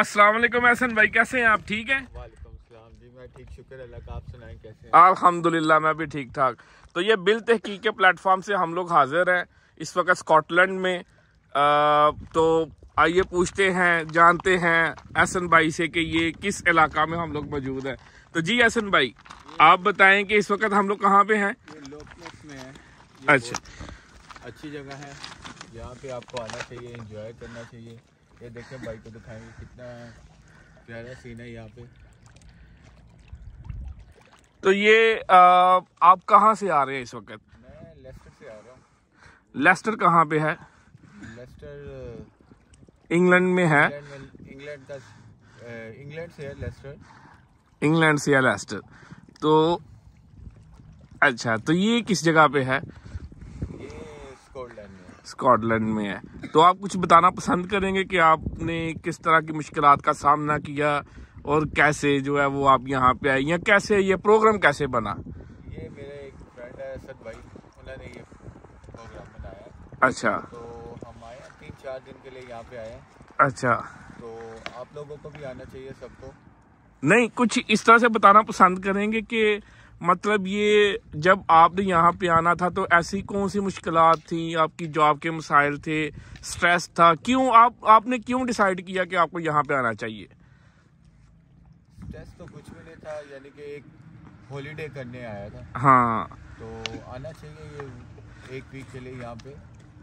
अस्सलाम वालेकुम एहसन भाई कैसे हैं आप ठीक हैं अलहमदुल्ला मैं भी ठीक ठाक तो ये बिल तहकी के प्लेटफॉर्म से हम लोग हाजिर हैं इस वक्त स्कॉटलैंड में आ, तो आइए पूछते हैं जानते हैं एहसन भाई से कि ये किस इलाका में हम लोग मौजूद हैं तो जी एहसन भाई आप बताएं कि इस वक्त हम लोग कहाँ पे हैं अच्छा अच्छी जगह है यहाँ पे आपको आना चाहिए इंजॉय करना चाहिए ये देखिए भाई को दिखाएंगे कितना प्यारा सीन है यहाँ पे तो ये आ, आप कहाँ से आ रहे हैं इस वक्त मैं लेस्टर से आ रहा हूँ लेस्टर कहाँ पे है लेस्टर इंग्लैंड में है इंग्लैंड इंग्लैंड से है लेस्टर इंग्लैंड से है लेस्टर तो अच्छा तो ये किस जगह पे है ये स्कॉटलैंड में स्कॉटलैंड में है तो आप कुछ बताना पसंद करेंगे कि आपने किस तरह की मुश्किल का सामना किया और कैसे जो है वो आप यहाँ पे आए या कैसे ये प्रोग्राम कैसे बना ये मेरे एक फ्रेंड है असद भाई उन्होंने ये प्रोग्राम बनाया अच्छा तो हम आए तीन चार दिन के लिए यहाँ पे आए अच्छा तो आप लोगों को भी आना चाहिए सबको नहीं कुछ इस तरह से बताना पसंद करेंगे कि मतलब ये जब आपने यहाँ पे आना था तो ऐसी कौन सी मुश्किल थी आपकी जॉब के मसाइल थे स्ट्रेस था क्यों आप आपने क्यों डिसाइड किया कि आपको यहाँ पे आना चाहिए स्ट्रेस तो कुछ भी नहीं था यानी कि एक हॉलीडे करने आया था हाँ तो आना चाहिए ये एक वीक के लिए यहाँ पे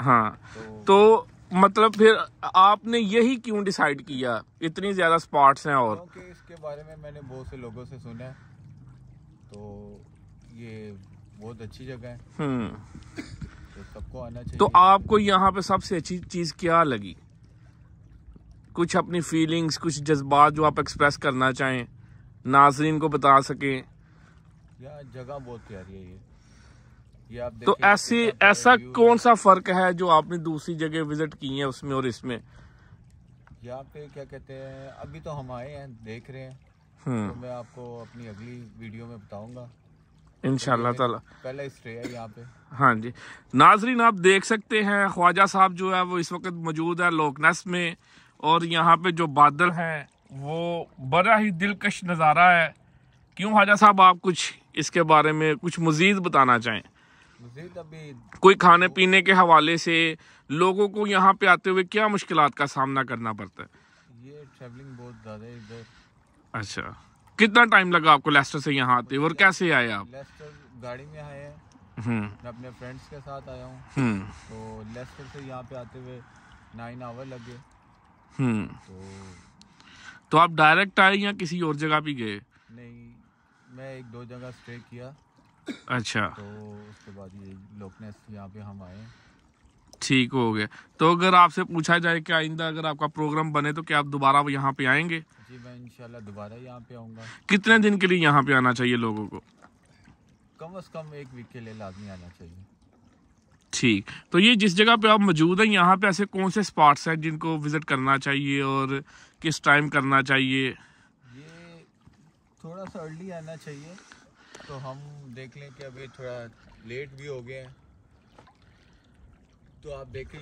हाँ तो, तो मतलब फिर आपने यही क्यों डिसाइड किया इतनी ज्यादा स्पॉट्स हैं और इसके बारे में मैंने बहुत से लोगों से सुना है तो ये बहुत अच्छी जगह है हम्म। तो सबको आना चाहिए तो आपको यहाँ पे सबसे अच्छी चीज़ क्या लगी कुछ अपनी फीलिंग्स कुछ जज्बात जो आप एक्सप्रेस करना चाहें नाजरीन को बता सकें जगह बहुत प्यारी है ये ये आप तो ऐसे ऐसा कौन सा फ़र्क है जो आपने दूसरी जगह विज़िट की है उसमें और इसमें यहाँ पे क्या कहते हैं अभी तो हम आए हैं देख रहे हैं हम्म। तो मैं आपको अपनी अगली वीडियो में बताऊंगा इनशाला शाह पहला यहाँ पे हाँ जी नाजरीन आप देख सकते हैं ख्वाजा साहब जो है वो इस वक्त मौजूद है लोकनस में और यहाँ पे जो बादल हैं वो बड़ा ही दिलकश नज़ारा है क्यों ख्वाजा साहब आप कुछ इसके बारे में कुछ मज़ीद बताना चाहें मज़ीद अभी कोई खाने पीने के हवाले से लोगों को यहाँ पे आते हुए क्या मुश्किल का सामना करना पड़ता है ये ट्रैवलिंग बहुत ज़्यादा इधर अच्छा कितना टाइम लगा आपको लेस्टर से यहाँ आते और कैसे आए आप लेस्टर गाड़ी में आए हैं हम्म। मैं अपने फ्रेंड्स के साथ आया हूँ हम्म। तो लेस्टर से यहाँ पे आते हुए नाइन आवर लग गए तो तो आप डायरेक्ट आए या किसी और जगह भी गए नहीं मैं एक दो जगह स्टे किया अच्छा तो उसके बाद ये लोकनेस यहाँ पे हम आए ठीक हो गया तो अगर आपसे पूछा जाए कि आइंदा अगर आपका प्रोग्राम बने तो क्या आप दोबारा यहाँ पे आएंगे जी मैं इंशाल्लाह दोबारा यहाँ पे आऊँगा कितने दिन के लिए यहाँ पे आना चाहिए लोगों को कम से कम एक वीक के लिए लाजमी आना चाहिए ठीक तो ये जिस जगह पे आप मौजूद हैं यहाँ पे ऐसे कौन से स्पॉट्स हैं जिनको विज़िट करना चाहिए और किस टाइम करना चाहिए ये थोड़ा सा अर्ली आना चाहिए तो हम देख लें कि अभी थोड़ा लेट भी हो गए हैं तो आप देखें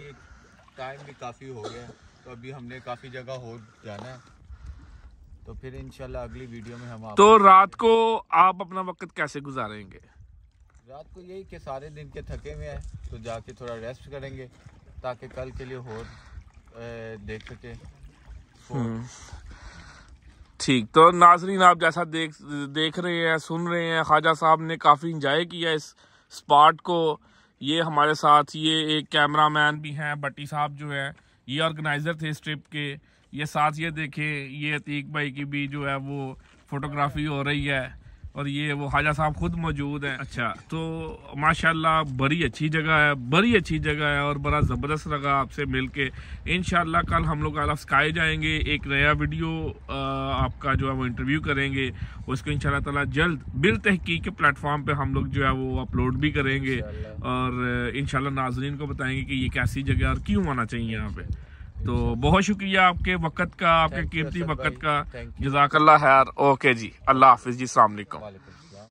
टाइम भी काफ़ी हो गया है तो अभी हमने काफ़ी जगह हो जाना है तो फिर इनशाला अगली वीडियो में हम तो रात को आप अपना वक्त कैसे गुजारेंगे रात को यही कि सारे दिन के थके हुए हैं तो जाके थोड़ा रेस्ट करेंगे ताकि कल के लिए और देख सके हम्म। ठीक तो नाजरीन आप जैसा देख देख रहे हैं सुन रहे हैं ख्वाजा साहब ने काफ़ी इंजॉय किया इस स्पॉट को ये हमारे साथ ये एक कैमरामैन भी हैं बट्टी साहब जो है ये ऑर्गेनाइज़र थे इस ट्रिप के ये साथ ये देखे ये अतीक भाई की भी जो है वो फोटोग्राफी हो रही है और ये वो हाजा साहब खुद मौजूद हैं अच्छा तो माशाल्लाह बड़ी अच्छी जगह है बड़ी अच्छी जगह है और बड़ा ज़बरदस्त लगा आपसे मिल के इन कल हम लोग आला स्काई जाएंगे एक नया वीडियो आपका जो है वो इंटरव्यू करेंगे उसको इन ताला जल्द बिल तहकी के प्लेटफॉर्म पे हम लोग जो है वो अपलोड भी करेंगे और इन नाजरीन को बताएंगे कि ये कैसी जगह और क्यों आना चाहिए यहाँ पर तो बहुत शुक्रिया आपके वक्त का आपके कीमती वक्त का जजाकल्ला है ओके जी अल्लाह हाफिज़ जी अलैक्म